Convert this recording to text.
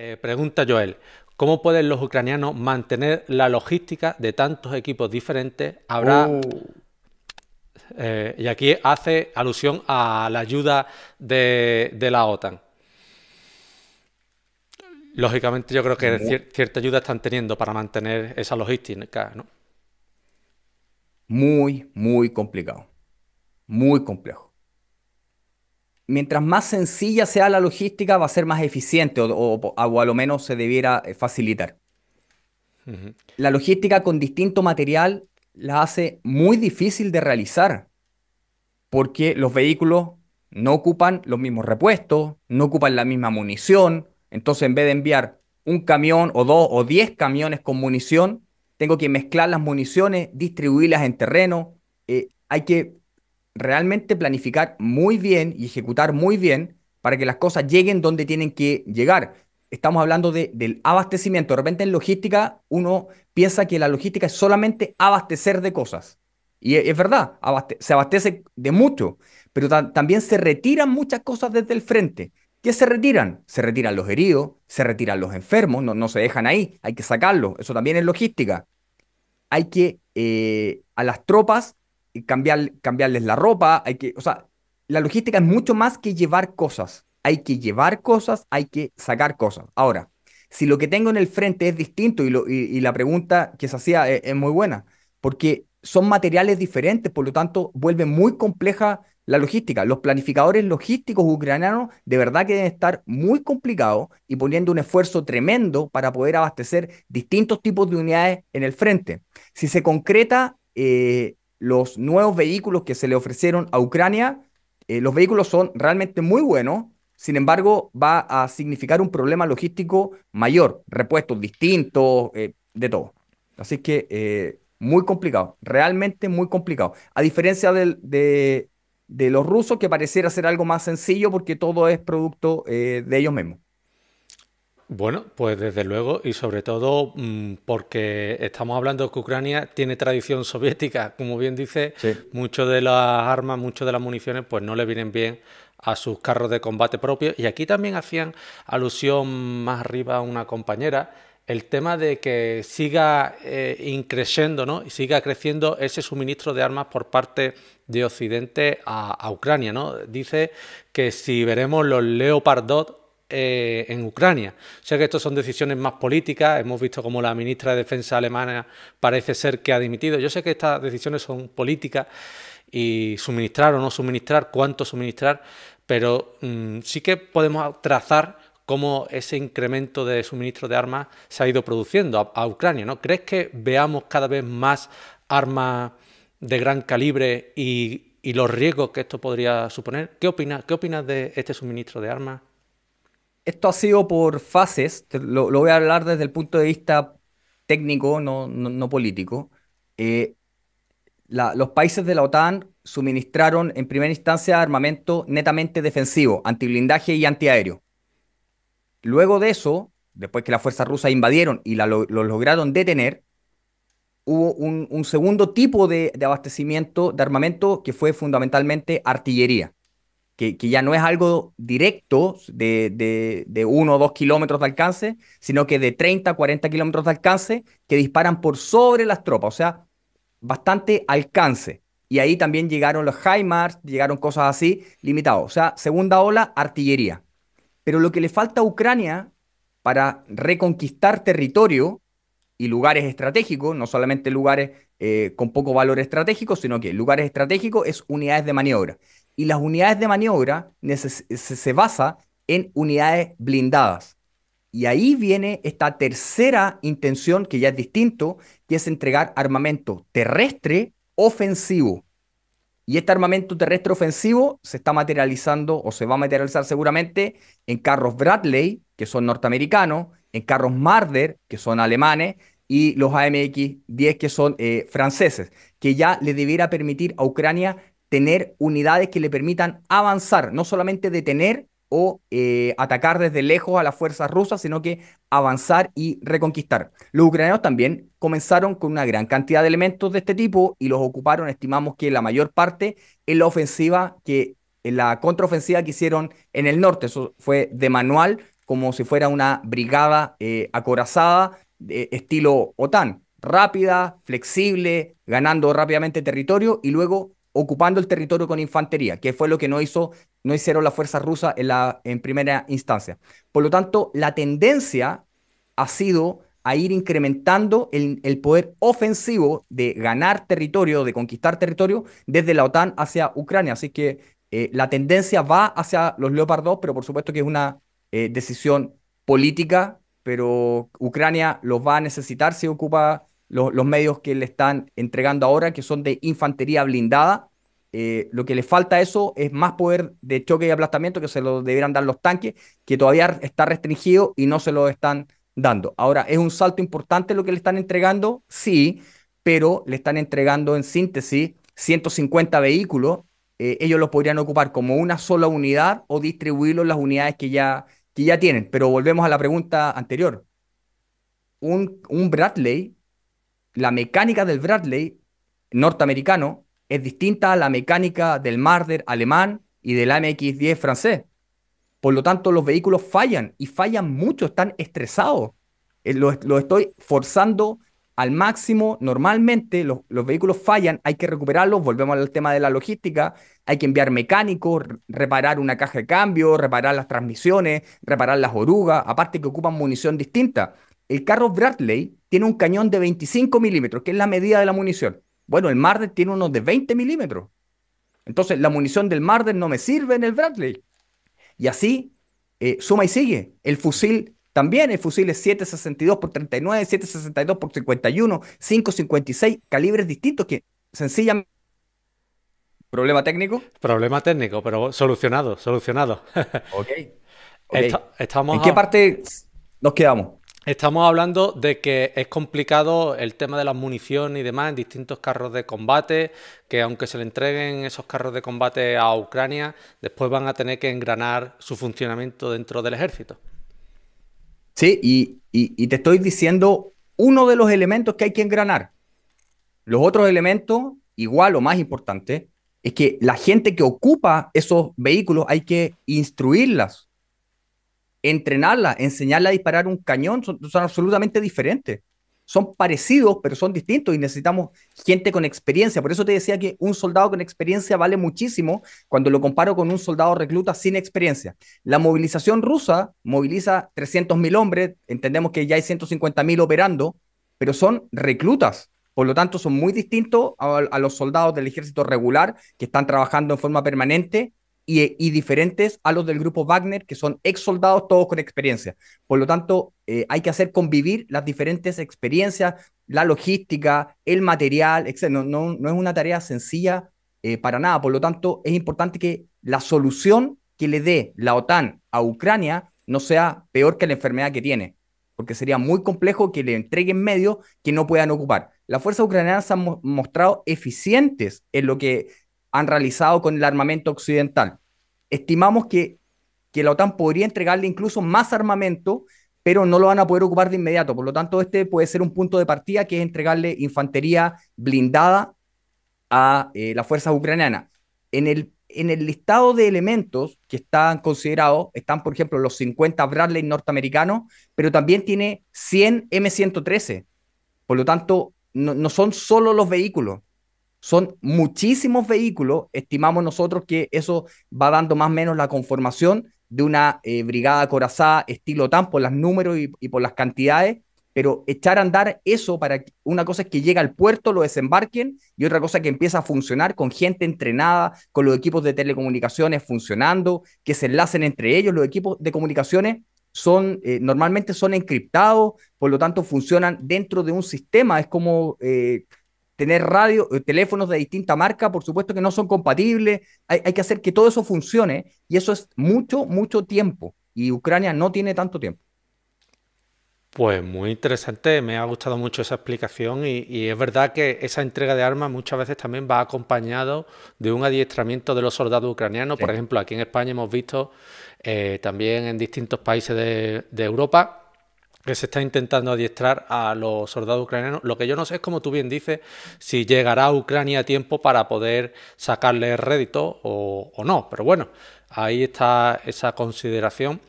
Eh, pregunta Joel, ¿cómo pueden los ucranianos mantener la logística de tantos equipos diferentes? Habrá... Oh. Eh, y aquí hace alusión a la ayuda de, la OTAN. Lógicamente yo creo que cierta ayuda están teniendo para mantener esa logística, ¿no? Muy, muy complicado. Muy complejo mientras más sencilla sea la logística, va a ser más eficiente o, o, a lo menos se debiera eh, facilitar. La logística con distinto material la hace muy difícil de realizar porque los vehículos no ocupan los mismos repuestos, no ocupan la misma munición. Entonces, en vez de enviar un camión o dos o diez camiones con munición, tengo que mezclar las municiones, distribuirlas en terreno. Eh, hay que realmente planificar muy bien y ejecutar muy bien para que las cosas lleguen donde tienen que llegar. Estamos hablando del abastecimiento. De repente en logística uno piensa que la logística es solamente abastecer de cosas. Y es, verdad, se abastece de mucho, pero también se retiran muchas cosas desde el frente. ¿Qué se retiran? Se retiran los heridos, se retiran los enfermos, no, no se dejan ahí, hay que sacarlos. Eso también es logística. Hay que eh, a las tropas cambiar, cambiarles la ropa, hay que, o sea, la logística es mucho más que llevar cosas. Hay que llevar cosas, hay que sacar cosas. Ahora, si lo que tengo en el frente es distinto y, la pregunta que se hacía es, muy buena, porque son materiales diferentes, por lo tanto vuelve muy compleja la logística. Los planificadores logísticos ucranianos de verdad que deben estar muy complicados y poniendo un esfuerzo tremendo para poder abastecer distintos tipos de unidades en el frente. Si se concreta eh, los nuevos vehículos que se le ofrecieron a Ucrania, eh, los vehículos son realmente muy buenos, sin embargo, va a significar un problema logístico mayor, repuestos distintos, eh, de todo. Así que eh, muy complicado, realmente muy complicado. A diferencia de, de, los rusos, que pareciera ser algo más sencillo porque todo es producto de ellos mismos. Bueno, pues desde luego y sobre todo mm, porque estamos hablando que Ucrania tiene tradición soviética, como bien dice, muchas de las armas, muchas de las municiones pues no le vienen bien a sus carros de combate propios y aquí también hacían alusión más arriba a una compañera el tema de que siga eh, increciendo ¿no? y siga creciendo ese suministro de armas por parte de Occidente a, Ucrania. ¿no? Dice que si veremos los Leopard 2 eh, en Ucrania. O sea que estas son decisiones más políticas. Hemos visto cómo la ministra de Defensa alemana parece ser que ha dimitido. Yo sé que estas decisiones son políticas y suministrar o no suministrar, cuánto suministrar, pero mm, sí que podemos trazar cómo ese incremento de suministro de armas se ha ido produciendo a, Ucrania. ¿no? ¿Crees que veamos cada vez más armas de gran calibre y, los riesgos que esto podría suponer? ¿Qué opinas de este suministro de armas esto ha sido por fases, lo, voy a hablar desde el punto de vista técnico, no, político. Eh, los países de la OTAN suministraron en primera instancia armamento netamente defensivo, antiblindaje y antiaéreo. Luego de eso, después que las fuerzas rusas invadieron y lo, lograron detener, hubo un, segundo tipo de, abastecimiento de armamento que fue fundamentalmente artillería que, ya no es algo directo de, de, uno o dos kilómetros de alcance, sino que de 30 40 kilómetros de alcance que disparan por sobre las tropas, o sea, bastante alcance. Y ahí también llegaron los HIMARS, llegaron cosas así, limitados. O sea, segunda ola, artillería. Pero lo que le falta a Ucrania para reconquistar territorio y lugares estratégicos, no solamente lugares eh, con poco valor estratégico, sino que lugares estratégicos es unidades de maniobra y las unidades de maniobra se basa en unidades blindadas. Y ahí viene esta tercera intención que ya es distinto, que es entregar armamento terrestre ofensivo. Y este armamento terrestre ofensivo se está materializando o se va a materializar seguramente en carros Bradley, que son norteamericanos, en carros Marder, que son alemanes, y los AMX-10, que son eh, franceses, que ya le debiera permitir a Ucrania tener unidades que le permitan avanzar, no solamente detener o eh, atacar desde lejos a las fuerzas rusas, sino que avanzar y reconquistar. Los ucranianos también comenzaron con una gran cantidad de elementos de este tipo y los ocuparon, estimamos que la mayor parte, en la ofensiva que, en la contraofensiva que hicieron en el norte. Eso fue de manual, como si fuera una brigada eh, acorazada, de estilo OTAN, rápida, flexible, ganando rápidamente territorio y luego ocupando el territorio con infantería, que fue lo que no hizo, no hicieron las fuerzas rusas en, la, en primera instancia. Por lo tanto, la tendencia ha sido a ir incrementando el, poder ofensivo de ganar territorio, de conquistar territorio desde la OTAN hacia Ucrania. Así que eh, la tendencia va hacia los Leopard 2, pero por supuesto que es una eh, decisión política, pero Ucrania los va a necesitar si ocupa los medios que le están entregando ahora, que son de infantería blindada. Eh, lo que le falta a eso es más poder de choque y aplastamiento que se lo debieran dar los tanques, que todavía está restringido y no se lo están dando. Ahora, ¿es un salto importante lo que le están entregando? Sí, pero le están entregando en síntesis 150 vehículos. Eh, ellos los podrían ocupar como una sola unidad o distribuirlos en las unidades que ya, que ya tienen. Pero volvemos a la pregunta anterior. Un, un Bradley la mecánica del Bradley norteamericano es distinta a la mecánica del Marder alemán y del mx 10 francés. Por lo tanto, los vehículos fallan y fallan mucho, están estresados. Eh, lo, estoy forzando al máximo. Normalmente los, los, vehículos fallan, hay que recuperarlos. Volvemos al tema de la logística. Hay que enviar mecánicos, reparar una caja de cambio, reparar las transmisiones, reparar las orugas. Aparte que ocupan munición distinta. El carro Bradley tiene un cañón de 25 milímetros, que es la medida de la munición. Bueno, el Marder tiene uno de 20 milímetros. Entonces, la munición del Marder no me sirve en el Bradley. Y así, eh, suma y sigue. El fusil también, el fusil es 7.62 por 39, 7.62 por 51, 5.56, calibres distintos que sencillamente... ¿Problema técnico? Problema técnico, pero solucionado, solucionado. ok. okay. ¿En qué parte nos quedamos? Estamos hablando de que es complicado el tema de las municiones y demás en distintos carros de combate, que aunque se le entreguen esos carros de combate a Ucrania, después van a tener que engranar su funcionamiento dentro del ejército. Sí, y, y te estoy diciendo uno de los elementos que hay que engranar. Los otros elementos, igual o más importante, es que la gente que ocupa esos vehículos hay que instruirlas entrenarla, enseñarla a disparar un cañón, son, absolutamente diferentes. Son parecidos, pero son distintos y necesitamos gente con experiencia. Por eso te decía que un soldado con experiencia vale muchísimo cuando lo comparo con un soldado recluta sin experiencia. La movilización rusa moviliza 300.000 hombres, entendemos que ya hay 150.000 operando, pero son reclutas. Por lo tanto, son muy distintos a los soldados del ejército regular que están trabajando en forma permanente y, diferentes a los del grupo Wagner, que son ex soldados, todos con experiencia. Por lo tanto, eh, hay que hacer convivir las diferentes experiencias, la logística, el material, etc. No, es una tarea sencilla eh, para nada. Por lo tanto, es importante que la solución que le dé la OTAN a Ucrania no sea peor que la enfermedad que tiene, porque sería muy complejo que le entreguen medios que no puedan ocupar. Las fuerzas ucranianas se han mostrado eficientes en lo que han realizado con el armamento occidental. Estimamos que, la OTAN podría entregarle incluso más armamento, pero no lo van a poder ocupar de inmediato. Por lo tanto, este puede ser un punto de partida que es entregarle infantería blindada a eh, las fuerzas ucranianas. En el, en el listado de elementos que están considerados, están, por ejemplo, los 50 Bradley norteamericanos, pero también tiene 100 M113. Por lo tanto, no son solo los vehículos. Son muchísimos vehículos, estimamos nosotros que eso va dando más o menos la conformación de una eh, brigada corazada estilo TAM por los números y, por las cantidades, pero echar a andar eso para una cosa es que llega al puerto, lo desembarquen y otra cosa que empieza a funcionar con gente entrenada, con los equipos de telecomunicaciones funcionando, que se enlacen entre ellos, los equipos de comunicaciones son eh, normalmente son encriptados, por lo tanto funcionan dentro de un sistema, es como eh, tener radio, eh, teléfonos de distinta marca, por supuesto que no son compatibles, hay, que hacer que todo eso funcione y eso es mucho, mucho tiempo y Ucrania no tiene tanto tiempo. Pues muy interesante, me ha gustado mucho esa explicación y, es verdad que esa entrega de armas muchas veces también va acompañado de un adiestramiento de los soldados ucranianos. Por ejemplo, aquí en España hemos visto eh, también en distintos países de Europa que se está intentando adiestrar a los soldados ucranianos. Lo que yo no sé es, como tú bien dices, si llegará a Ucrania a tiempo para poder sacarle rédito o, o no. Pero bueno, ahí está esa consideración